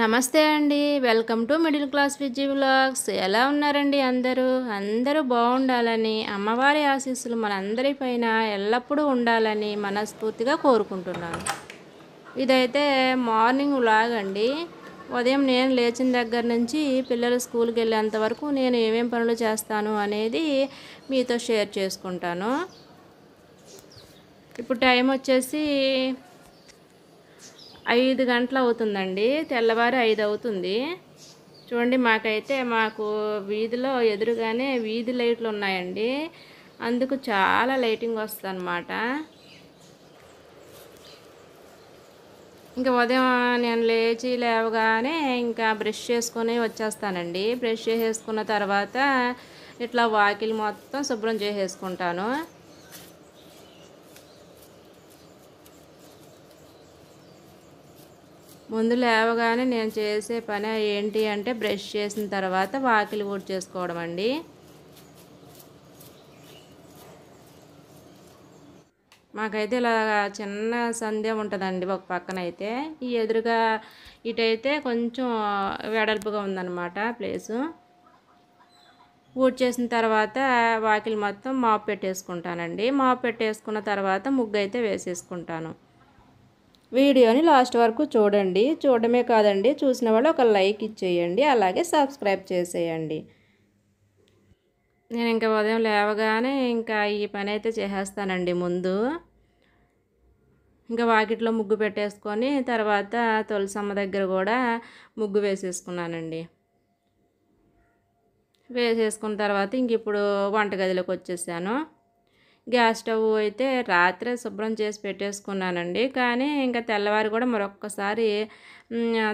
నమస్తే అండి welcome to middle class Viji vlogs ఎలా ఉన్నారండి అందరూ అందరూ బాగుండాలని అమ్మవారి ఆశీస్సులు మనందరిపైన ఎల్లప్పుడూ ఉండాలని మనస్ఫూర్తిగా కోరుకుంటున్నాను ఇదైతే మార్నింగ్ లాగండి అండి ఉదయం నేను లేచిన దగ్గర నుంచి పిల్లలు స్కూల్కి వెళ్ళేంత వరకు నేను ఏమేమి పనులు చేస్తాను అనేది మీతో షేర్ చేసుకుంటాను ఇప్పుడు టైం వచ్చేసి ఐదు గంటలు అవుతుందండి తెల్లవారు ఐదు అవుతుంది చూడండి మాకైతే మాకు వీధిలో ఎదురుగానే వీధి లైట్లు ఉన్నాయండి అందుకు చాలా లైటింగ్ వస్తుంది అన్నమాట ఇంకా ఉదయం నేను లేచి లేవగానే ఇంకా బ్రష్ చేసుకొని వచ్చేస్తానండి బ్రష్ చేసేసుకున్న తర్వాత ఇట్లా వాకిలి మొత్తం శుభ్రం చేసేసుకుంటాను ముందు లేవగానే నేను చేసే పని ఏంటి అంటే బ్రష్ చేసిన తర్వాత వాకిలి ఊడ్ చేసుకోవడం అండి మాకైతే ఇలా చిన్న సంధ్య ఉంటుందండి ఒక పక్కన అయితే ఈ ఎదురుగా ఇటైతే కొంచెం వెడల్పుగా ఉందన్నమాట ప్లేసు ఊడ్ చేసిన తర్వాత వాకిలి మొత్తం మాపు పెట్టేసుకుంటానండి మాపు పెట్టేసుకున్న తర్వాత ముగ్గు అయితే వేసేసుకుంటాను వీడియోని లాస్ట్ వరకు చూడండి చూడమే కాదండి చూసిన వాళ్ళు ఒక లైక్ ఇచ్చేయండి అలాగే సబ్స్క్రైబ్ చేసేయండి నేను ఇంకా ఉదయం లేవగానే ఇంకా ఈ పని అయితే చేసేస్తానండి ముందు ఇంకా వాకిట్లో ముగ్గు పెట్టేసుకొని తర్వాత తులసమ్మ దగ్గర కూడా ముగ్గు వేసేసుకున్నానండి వేసేసుకున్న తర్వాత ఇంక ఇప్పుడు వంటగదిలోకి వచ్చేసాను గ్యాస్ స్టవ్ అయితే రాత్రే శుభ్రం చేసి పెట్టేసుకున్నానండి కానీ ఇంకా తెల్లవారు కూడా మరొక్కసారి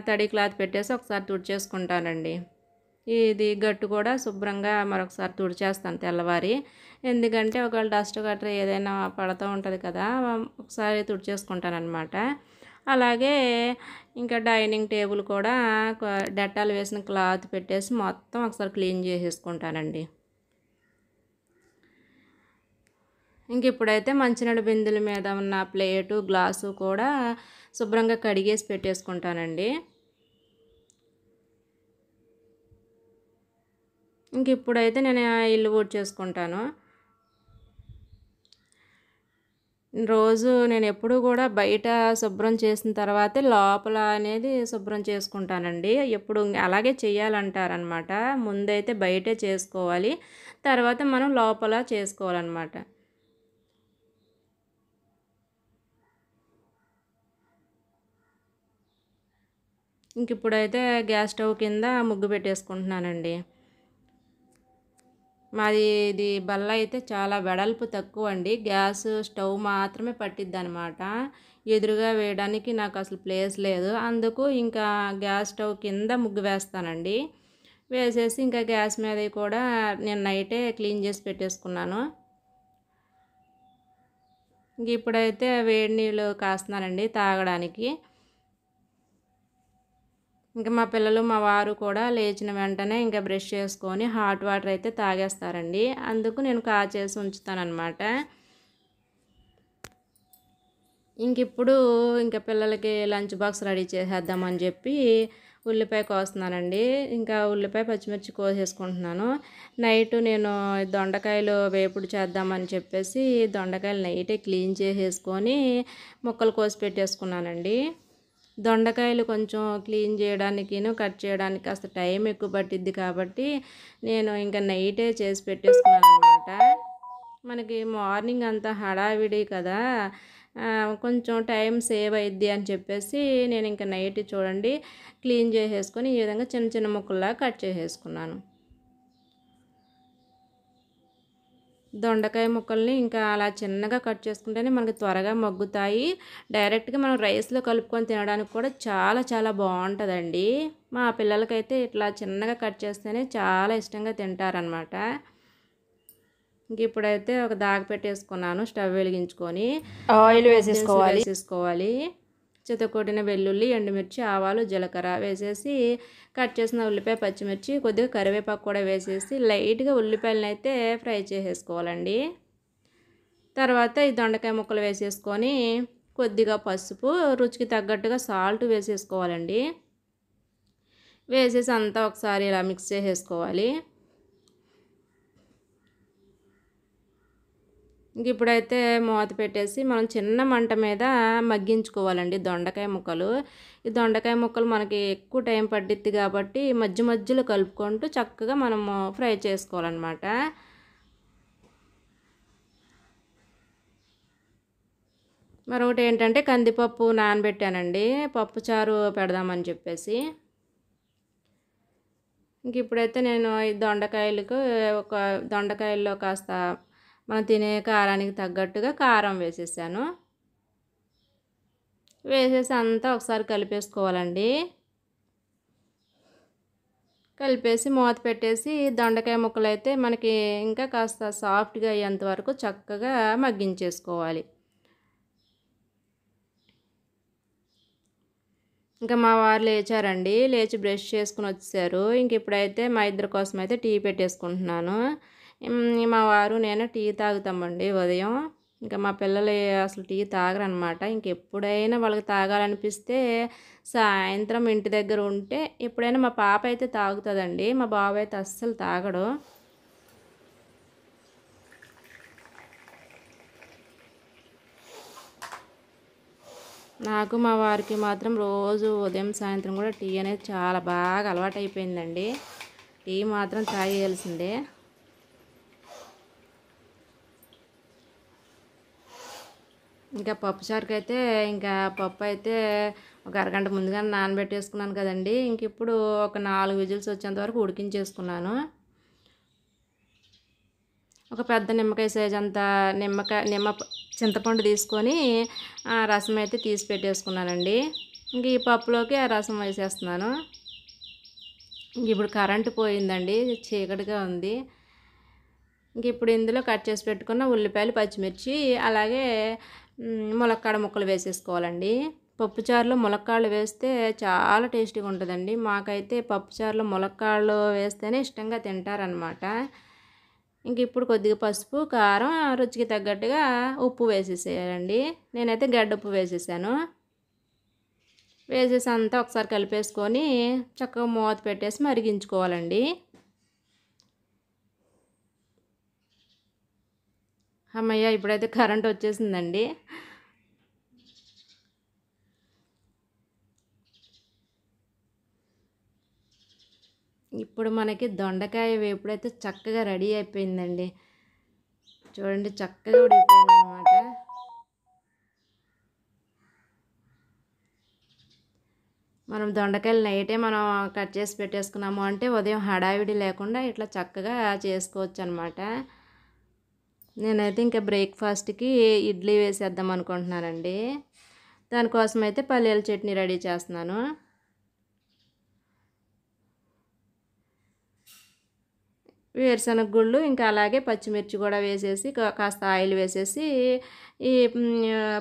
తడి క్లాత్ పెట్టేసి ఒకసారి తుడిచేసుకుంటానండి ఇది గట్టు కూడా శుభ్రంగా మరొకసారి తుడిచేస్తాను తెల్లవారి ఎందుకంటే ఒకవేళ డస్ట్ గట్రా ఏదైనా పడుతూ ఉంటుంది కదా ఒకసారి తుడిచేసుకుంటానమాట అలాగే ఇంకా డైనింగ్ టేబుల్ కూడా డెటాల్ వేసిన క్లాత్ పెట్టేసి మొత్తం ఒకసారి క్లీన్ చేసేసుకుంటానండి ఇంక ఇప్పుడైతే మంచినీళ్ళ బిందుల మీద ఉన్న ప్లేటు గ్లాసు కూడా శుభ్రంగా కడిగేసి పెట్టేసుకుంటానండి ఇంక ఇప్పుడైతే నేను ఇల్లు ఊడ్ చేసుకుంటాను రోజు నేను ఎప్పుడూ కూడా బయట శుభ్రం చేసిన తర్వాతే లోపల అనేది శుభ్రం చేసుకుంటానండి ఎప్పుడు అలాగే చేయాలంటారనమాట ముందైతే బయటే చేసుకోవాలి తర్వాత మనం లోపల చేసుకోవాలన్నమాట ఇంక ఇప్పుడైతే గ్యాస్ స్టవ్ కింద ముగ్గు పెట్టేసుకుంటున్నానండి మాది ఇది బల్ల అయితే చాలా వెడల్పు తక్కువ అండి గ్యాస్ స్టవ్ మాత్రమే పట్టిద్ది అనమాట ఎదురుగా వేయడానికి నాకు అసలు ప్లేస్ లేదు అందుకు ఇంకా గ్యాస్ స్టవ్ కింద ముగ్గు వేస్తానండి వేసేసి ఇంకా గ్యాస్ మీద కూడా నేను నైటే క్లీన్ చేసి పెట్టేసుకున్నాను ఇంక ఇప్పుడైతే వేడి నీళ్ళు కాస్తున్నానండి తాగడానికి ఇంకా మా పిల్లలు మా వారు కూడా లేచిన వెంటనే ఇంకా బ్రష్ చేసుకొని హాట్ వాటర్ అయితే తాగేస్తారండి అందుకు నేను కాచేసి ఉంచుతానమాట ఇంక ఇప్పుడు ఇంకా పిల్లలకి లంచ్ బాక్స్ రెడీ చేసేద్దామని చెప్పి ఉల్లిపాయ కోస్తున్నానండి ఇంకా ఉల్లిపాయ పచ్చిమిర్చి కోసేసుకుంటున్నాను నైట్ నేను దొండకాయలు వేపుడు చేద్దామని చెప్పేసి దొండకాయలు నైటే క్లీన్ చేసేసుకొని ముక్కలు కోసి పెట్టేసుకున్నానండి దొండకాయలు కొంచెం క్లీన్ చేయడానికిను కట్ చేయడానికి కాస్త టైం ఎక్కువ పట్టిద్ది కాబట్టి నేను ఇంకా నైటే చేసి పెట్టేసుకున్నాను అనమాట మనకి మార్నింగ్ అంతా హడావిడి కదా కొంచెం టైం సేవ్ అయ్యిద్ది అని చెప్పేసి నేను ఇంకా నైట్ చూడండి క్లీన్ చేసేసుకొని ఈ విధంగా చిన్న చిన్న ముక్కల్లా కట్ చేసేసుకున్నాను దొండకాయ ముక్కల్ని ఇంకా అలా చిన్నగా కట్ చేసుకుంటేనే మనకి త్వరగా మగ్గుతాయి డైరెక్ట్గా మనం రైస్లో కలుపుకొని తినడానికి కూడా చాలా చాలా బాగుంటుందండి మా పిల్లలకైతే ఇట్లా చిన్నగా కట్ చేస్తేనే చాలా ఇష్టంగా తింటారనమాట ఇంక ఇప్పుడైతే ఒక దాగ పెట్టేసుకున్నాను స్టవ్ వెలిగించుకొని ఆయిల్ వేసేసుకోవాలి వేసేసుకోవాలి చితకూడిన వెల్లుల్లి ఎండుమిర్చి ఆవాలు జీలకర్ర వేసేసి కట్ చేసిన ఉల్లిపాయ పచ్చిమిర్చి కొద్దిగా కరివేపాకు కూడా వేసేసి లైట్గా ఉల్లిపాయలను అయితే ఫ్రై చేసేసుకోవాలండి తర్వాత ఈ దొండకాయ ముక్కలు వేసేసుకొని కొద్దిగా పసుపు రుచికి తగ్గట్టుగా సాల్ట్ వేసేసుకోవాలండి వేసేసి అంతా ఒకసారి ఇలా మిక్స్ చేసేసుకోవాలి ఇంక ఇప్పుడైతే మూత పెట్టేసి మనం చిన్న మంట మీద మగ్గించుకోవాలండి దొండకాయ ముక్కలు ఈ దొండకాయ ముక్కలు మనకి ఎక్కువ టైం పడ్డిద్ది కాబట్టి మధ్య మధ్యలో కలుపుకుంటూ చక్కగా మనము ఫ్రై చేసుకోవాలన్నమాట మరొకటి ఏంటంటే కందిపప్పు నానబెట్టానండి పప్పుచారు పెడదామని చెప్పేసి ఇంక ఇప్పుడైతే నేను ఈ దొండకాయలకు ఒక దొండకాయల్లో కాస్త మనం తినే కారానికి తగ్గట్టుగా కారం వేసేసాను వేసేసి అంతా ఒకసారి కలిపేసుకోవాలండి కలిపేసి మూత పెట్టేసి దొండకాయ ముక్కలు అయితే మనకి ఇంకా కాస్త సాఫ్ట్గా అయ్యేంత వరకు చక్కగా మగ్గించేసుకోవాలి ఇంకా మా వారు లేచారండి లేచి బ్రష్ చేసుకుని వచ్చేసారు ఇంక ఇప్పుడైతే మా ఇద్దరి కోసం అయితే టీ పెట్టేసుకుంటున్నాను మా వారు నేను టీ తాగుతామండి ఉదయం ఇంకా మా పిల్లలు అసలు టీ తాగరనమాట ఇంకెప్పుడైనా వాళ్ళకి తాగాలనిపిస్తే సాయంత్రం ఇంటి దగ్గర ఉంటే ఎప్పుడైనా మా పాప అయితే తాగుతుందండి మా బాబు అయితే అస్సలు తాగడు నాకు మా వారికి మాత్రం రోజు ఉదయం సాయంత్రం కూడా టీ అనేది చాలా బాగా అలవాటు అయిపోయిందండి టీ మాత్రం తాగేయాల్సిందే ఇంకా పప్పు చారుకు అయితే ఇంకా పప్పు అయితే ఒక అరగంట ముందుగా నానబెట్టేసుకున్నాను కదండి ఇంక ఇప్పుడు ఒక నాలుగు విజిల్స్ వచ్చేంత వరకు ఉడికించేసుకున్నాను ఒక పెద్ద నిమ్మకాయ సైజ్ అంత నిమ్మకాయ నిమ్మ చింతపండు తీసుకొని రసం అయితే తీసి పెట్టేసుకున్నానండి ఇంక ఈ పప్పులోకి ఆ రసం వేసేస్తున్నాను ఇంక ఇప్పుడు కరెంటు పోయిందండి చీకటిగా ఉంది ఇంక ఇప్పుడు ఇందులో కట్ చేసి పెట్టుకున్న ఉల్లిపాయలు పచ్చిమిర్చి అలాగే ములక్కాడ ముక్కలు వేసేసుకోవాలండి పప్పుచారులో ములక్కాళ్ళు వేస్తే చాలా టేస్టీగా ఉంటుందండి మాకైతే పప్పుచారులో ములక్కాళ్ళు వేస్తేనే ఇష్టంగా తింటారనమాట ఇంక ఇప్పుడు కొద్దిగా పసుపు కారం రుచికి తగ్గట్టుగా ఉప్పు వేసేసేయాలండి నేనైతే గడ్డప్పు వేసేసాను వేసేసి అంతా ఒకసారి కలిపేసుకొని చక్కగా మూత పెట్టేసి మరిగించుకోవాలండి అమ్మయ్య ఇప్పుడైతే కరెంట్ వచ్చేసిందండి ఇప్పుడు మనకి దొండకాయ వేపుడైతే చక్కగా రెడీ అయిపోయిందండి చూడండి చక్కగా ఉడిపోయింది అనమాట మనం దొండకాయలు నైటే మనం కట్ చేసి పెట్టేసుకున్నాము అంటే ఉదయం హడావిడి లేకుండా ఇట్లా చక్కగా చేసుకోవచ్చు అనమాట నేనైతే ఇంకా బ్రేక్ఫాస్ట్కి ఇడ్లీ వేసేద్దాం అనుకుంటున్నానండి దానికోసం అయితే పల్లీల చట్నీ రెడీ చేస్తున్నాను వేరుశనగ గుళ్ళు ఇంకా అలాగే పచ్చిమిర్చి కూడా వేసేసి కాస్త ఆయిల్ వేసేసి ఈ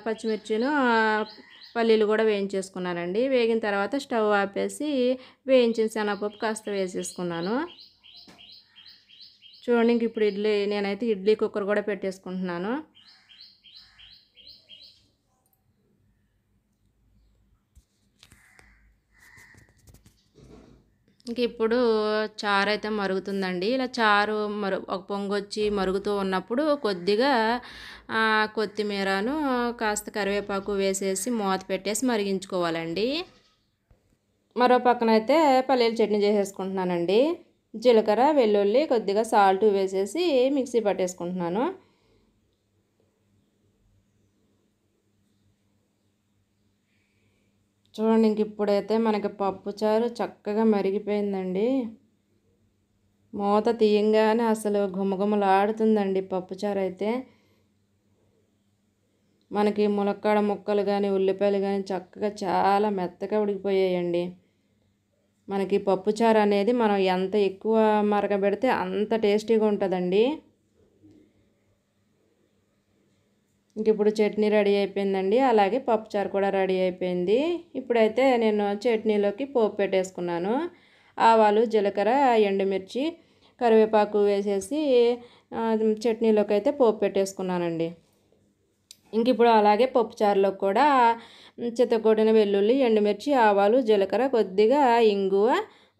పచ్చిమిర్చిను పల్లీలు కూడా వేయించేసుకున్నానండి వేగిన తర్వాత స్టవ్ ఆపేసి వేయించిన శనగపప్పు కాస్త వేసేసుకున్నాను చూడండి ఇంక ఇప్పుడు ఇడ్లీ నేనైతే ఇడ్లీ కుక్కర్ కూడా పెట్టేసుకుంటున్నాను ఇంక ఇప్పుడు చారు అయితే మరుగుతుందండి ఇలా చారు మరు ఒక పొంగొచ్చి మరుగుతూ ఉన్నప్పుడు కొద్దిగా కొత్తిమీరను కాస్త కరివేపాకు వేసేసి మూత పెట్టేసి మరిగించుకోవాలండి మరో పక్కనైతే పల్లీల చట్నీ చేసేసుకుంటున్నానండి జీలకర్ర వెల్లుల్లి కొద్దిగా సాల్ట్ వేసేసి మిక్సీ పట్టేసుకుంటున్నాను చూడండి ఇంక ఇప్పుడైతే మనకి పప్పుచారు చక్కగా మరిగిపోయిందండి మూత తీయంగానే అసలు గుమగుమలాడుతుందండి పప్పుచారు అయితే మనకి ములక్కాడ ముక్కలు కానీ ఉల్లిపాయలు కానీ చక్కగా చాలా మెత్తగా ఉడికిపోయాయండి మనకి పప్పుచారు అనేది మనం ఎంత ఎక్కువ మరగబెడితే అంత టేస్టీగా ఉంటుందండి ఇంక ఇప్పుడు చట్నీ రెడీ అయిపోయిందండి అలాగే పప్పుచారు కూడా రెడీ అయిపోయింది ఇప్పుడైతే నేను చట్నీలోకి పోపు పెట్టేసుకున్నాను ఆవాలు జీలకర్ర ఎండుమిర్చి కరివేపాకు వేసేసి చట్నీలోకి అయితే పోపు పెట్టేసుకున్నానండి ఇంక ఇప్పుడు అలాగే పప్పుచారులో కూడా చిత్తకొట్టిన వెల్లుల్లి ఎండుమిర్చి ఆవాలు జీలకర్ర కొద్దిగా ఇంగువ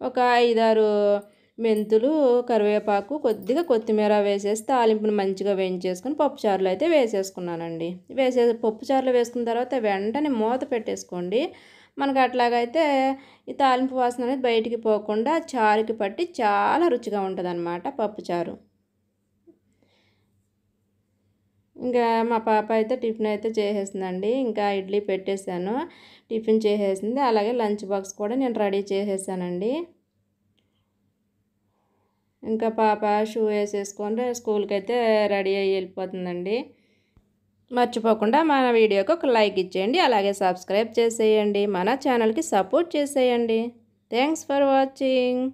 ఒక ఐదారు మెంతులు కరివేపాకు కొద్దిగా కొత్తిమీర వేసేసి తాలింపును మంచిగా వేయించేసుకుని పప్పుచారులు అయితే వేసేసుకున్నానండి వేసే పప్పుచారులు వేసుకున్న తర్వాత వెంటనే మూత పెట్టేసుకోండి మనకు అట్లాగైతే ఈ తాలింపు వాసన అనేది బయటికి పోకుండా చారుకి పట్టి చాలా రుచిగా ఉంటుంది అన్నమాట పప్పుచారు ఇంకా మా పాప అయితే టిఫిన్ అయితే చేసేసిందండి ఇంకా ఇడ్లీ పెట్టేశాను టిఫిన్ చేసేసింది అలాగే లంచ్ బాక్స్ కూడా నేను రెడీ చేసేసానండి ఇంకా పాప షూ వేసేసుకొని స్కూల్కి అయితే రెడీ అయ్యి వెళ్ళిపోతుందండి మర్చిపోకుండా మన వీడియోకి ఒక లైక్ ఇచ్చేయండి అలాగే సబ్స్క్రైబ్ చేసేయండి మన ఛానల్కి సపోర్ట్ చేసేయండి థ్యాంక్స్ ఫర్ వాచింగ్